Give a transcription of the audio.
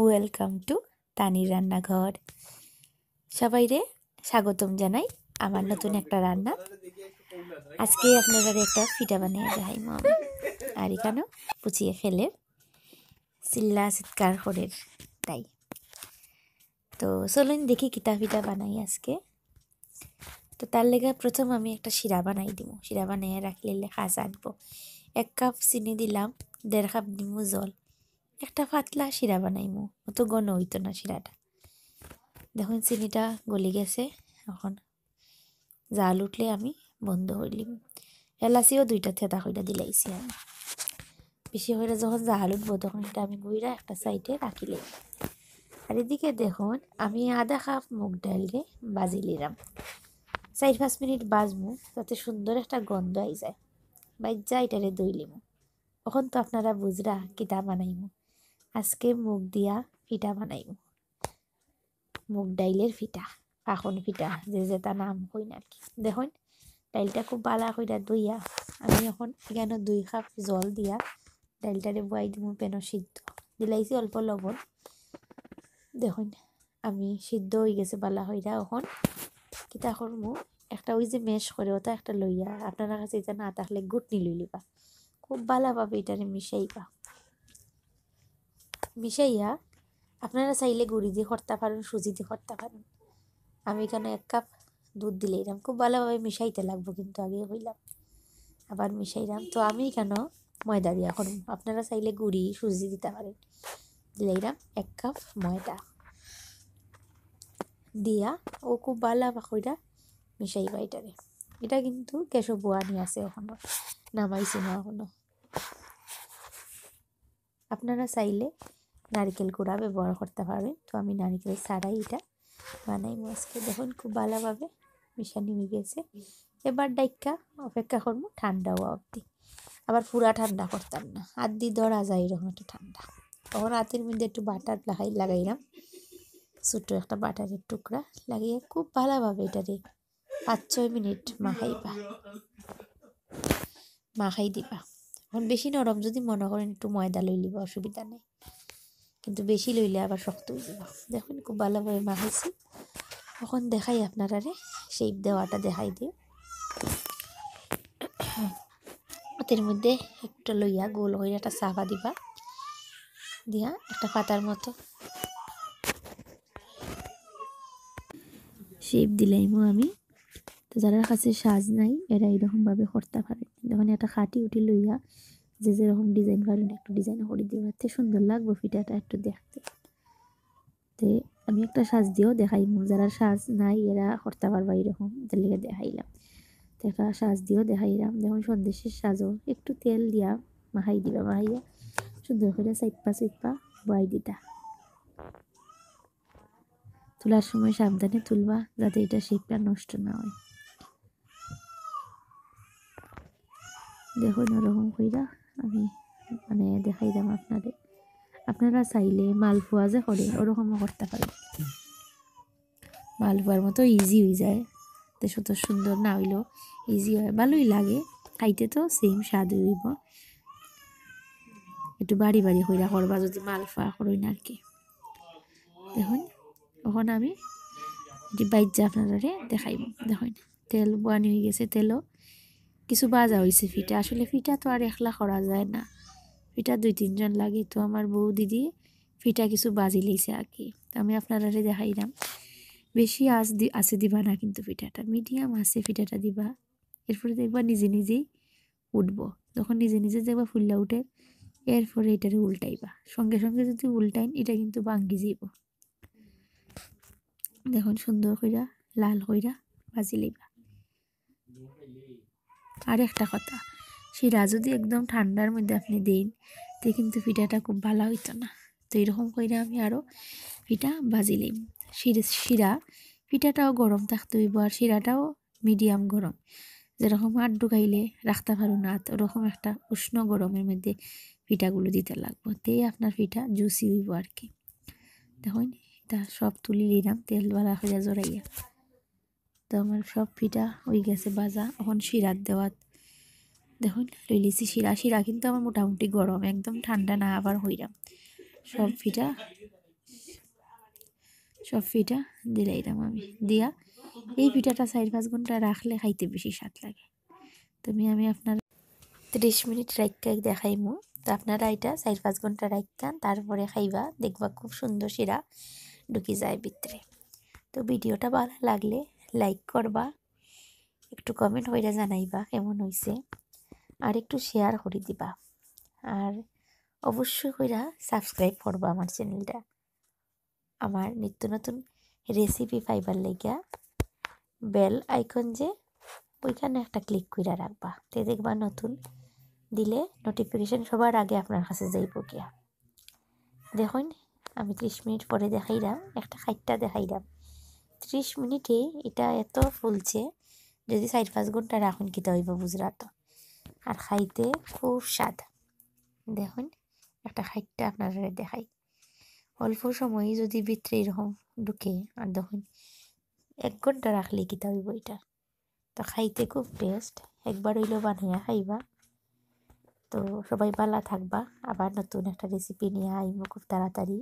welcome to তানির রান্নাঘর সবাই রে স্বাগতম জানাই আমার নতুন একটা রান্না আজকে আপনাদের একটা ফিটা বানিয়ে দেখাই মম আর এখানেও পুচিয়ে ফেলে চিল্লা চিৎকার করে তাই তো চলুন দেখি কিতা ফিটা বানাই আজকে তো তার লেগে প্রথম আমি একটা শিরা বানাই দিব শিরা বানিয়ে রাখলে লেখা জানবো এক কাপ চিনি দিলাম দেড় কাপ নিমু জল একটা পাতলা শিরা বানাইমু অত গণ হইতো না শিরাটা দেখুন চিনিটা গলি গেছে এখন জাল উঠলে আমি বন্ধ হইলিম এলাচিও দুইটা থেতা হইটা দিলাইছি আমি বেশি হইলে যখন জাল উঠবো তখন সেটা আমি গুইরা একটা সাইডে রাখিলে আর এদিকে দেখুন আমি আধা কাপ মুগ ডালরে বাজি নিলাম চার পাঁচ মিনিট বাজমু তাতে সুন্দর একটা গন্ধ আই যায় বাইজা এটারে দই লিমু তখন তো আপনারা বুঝরা কিতা বানাইমু আজকে মুগ দিয়া ফিটা বানাইব মুগ ডাইলের ফিটা পাখন ফিটা যে যে তার নাম হই না কি দেখুন ডাইলটা খুব বালা কইরা দইয়া আমি এখন কেন দুই কাপ জল দিয়া ডাইলটারে বয়াই দিব পেন সিদ্ধ দিলাইছি অল্প লবণ দেখুন আমি সিদ্ধ হয়ে গেছে বালা হইরা এখন কিতা করবো একটা ওই যে মেশ করে ওটা একটা লইয়া আপনারা কাছে এটা না থাকলে গুটনি লিবা খুব পাবে এটা মিশাইবা মিশাইয়া আপনারা চাইলে গুড়ি দিয়ে করতে পারেন সুজি দিয়ে করতে পারেন আমি এখানে এক কাপ দুধ দিলে এরকম খুব ভালোভাবে মিশাইতে লাগবো কিন্তু আগে হইলাম আবার মিশাইলাম তো আমি কেন ময়দা দিয়ে এখন আপনারা চাইলে গুড়ি সুজি দিতে পারেন দিলে এরাম এক কাপ ময়দা দিয়া ও খুব ভালো পাখইটা মিশাইবা এটারে এটা কিন্তু কেশব বোয়ানি আছে এখনো নামাইছি না এখনো আপনারা চাইলে নারিকেল গুঁড়া ব্যবহার করতে পারবে তো আমি নারিকেল ছাড়াই এটা বানাই মাছকে দেখুন খুব ভালোভাবে মিশানি হয়ে গেছে এবার ডাইকা অপেক্ষা করবো ঠান্ডা হওয়া অবধি আবার পুরা ঠান্ডা করতাম না হাত দি ধরা যায় এরকম একটা ঠান্ডা তখন হাতের মধ্যে একটু বাটার লাগাই লাগাইলাম ছোটো একটা বাটারের টুকরা লাগিয়ে খুব ভালোভাবে এটা এটারে পাঁচ ছয় মিনিট মাখাইবা মাখাই দিবা এখন বেশি নরম যদি মনে করেন একটু ময়দা লইলিবা অসুবিধা নেই কিন্তু বেশি লইলে আবার শক্ত হয়ে যাব দেখুন খুব ভালোভাবে মাখাইছি এখন দেখাই আপনারা রে শেপ দেওয়াটা দেখাই দিই হাতের মধ্যে একটা লইয়া গোল হয়ে একটা চাফা দিবা দিয়া একটা পাতার মতো শেপ দিলাইমো আমি তো যারা কাছে সাজ নাই এরা এরকমভাবে হরতা পারে যখন একটা খাটি উঠি লইয়া যে যেরকম ডিজাইন পারেন একটু ডিজাইন করে দিয়ে সুন্দর লাগবে ফিটাটা একটু দেখতে তো আমি একটা সাজ দিয়েও দেখাই যারা সাজ নাই এরা হরতা পারবা এরকম তার লিগে দেখাইলাম দেখা সাজ দিয়েও দেখাইলাম যেমন সন্দেশের সাজও একটু তেল দিয়া মাহাই দিবা মাহাইয়া সুন্দর করে সাইপা সাইপা বয়াই দিতা তোলার সময় সাবধানে তুলবা যাতে এটা শেপটা নষ্ট না হয় দেখুন ওরকম কইরা আমি মানে দেখাই দাম আপনাদের আপনারা চাইলে মালপোয়া যে করে ওরকমও করতে পারেন মালপোয়ার মতো ইজি হয়ে যায় তো শত সুন্দর না হইলেও ইজি হয় ভালোই লাগে খাইতে তো সেম স্বাদ হইব একটু বাড়ি বাড়ি হইরা করবা যদি মালপোয়া করই না আর কি দেখুন ওখানে আমি এটি বাইর আপনারা দেখাইব দেখুন তেল বানি হয়ে গেছে তেলও কিছু বাজা হয়েছে ফিটা আসলে ফিটা তো আর একলা করা যায় না ফিটা দুই তিনজন লাগে তো আমার বউ দিদি ফিটা কিছু বাজি লেগেছে আর কি আমি আপনারা দেখাইলাম বেশি আঁচ দি আছে দিবা না কিন্তু ফিটাটা মিডিয়াম আছে ফিটাটা দিবা এরপরে দেখবা নিজে নিজেই উঠবো যখন নিজে নিজে দেখবা ফুল্লা উঠে এরপরে এটারে উল্টাইবা সঙ্গে সঙ্গে যদি উল্টাইন এটা কিন্তু ভাঙ্গি যাইব দেখুন সুন্দর কইরা লাল কইরা বাজি লইবা আর একটা কথা শিরা যদি একদম ঠান্ডার মধ্যে আপনি দিন তে কিন্তু পিঠাটা খুব ভালো হইতো না তো এরকম করে আমি আরও পিঠা বাজিলাম শিরা শিরা পিঠাটাও গরম থাকতে হইব আর শিরাটাও মিডিয়াম গরম যেরকম আর ঢুকাইলে রাখতে পারো না ওরকম একটা উষ্ণ গরমের মধ্যে পিঠাগুলো দিতে লাগবো তে আপনার পিঠা জুসি হইব আর কি দেখুন তা সব তুলি নিলাম তেল বালা হইয়া জড়াইয়া তো আমার সব পিঠা ওই গেছে বাজা এখন শিরার দেওয়া দেখুন লিলিছি শিরা শিরা কিন্তু আমার মোটামুটি গরম একদম ঠান্ডা না আবার হইলাম সব পিঠা সব পিঠা দিলাইলাম আমি দিয়া এই পিঠাটা চার পাঁচ ঘন্টা রাখলে খাইতে বেশি স্বাদ লাগে তুমি আমি আপনার ত্রিশ মিনিট রাইকা দেখাইমু তো আপনারা এটা চার পাঁচ ঘন্টা রাইকান তারপরে খাইবা দেখবা খুব সুন্দর শিরা ঢুকি যায় ভিতরে তো ভিডিওটা ভালো লাগলে লাইক করবা একটু কমেন্ট হইরা জানাইবা কেমন হয়েছে আর একটু শেয়ার করে দিবা আর অবশ্যই কইরা সাবস্ক্রাইব করবা আমার চ্যানেলটা আমার নিত্য নতুন রেসিপি পাইবার লেগা বেল আইকন যে ওইখানে একটা ক্লিক কইরা রাখবা তে দেখবা নতুন দিলে নোটিফিকেশন সবার আগে আপনার কাছে যাইব গিয়া দেখুন আমি ত্রিশ মিনিট পরে দেখাইলাম একটা খাইটটা দেখাইলাম ত্রিশ মিনিটে এটা এত ফুলছে যদি চার পাঁচ ঘন্টা রাখুন কিতা হইব গুজরাত আর খাইতে খুব স্বাদ দেখুন একটা খাইটটা আপনারা দেখাই অল্প সময়ে যদি ভিতরে এরকম ঢুকে আর দেখুন এক ঘন্টা রাখলে কিতা হইব এটা তো খাইতে খুব টেস্ট একবার হইলেও বানাইয়া খাইবা তো সবাই ভালো থাকবা আবার নতুন একটা রেসিপি নিয়ে আইব খুব তাড়াতাড়ি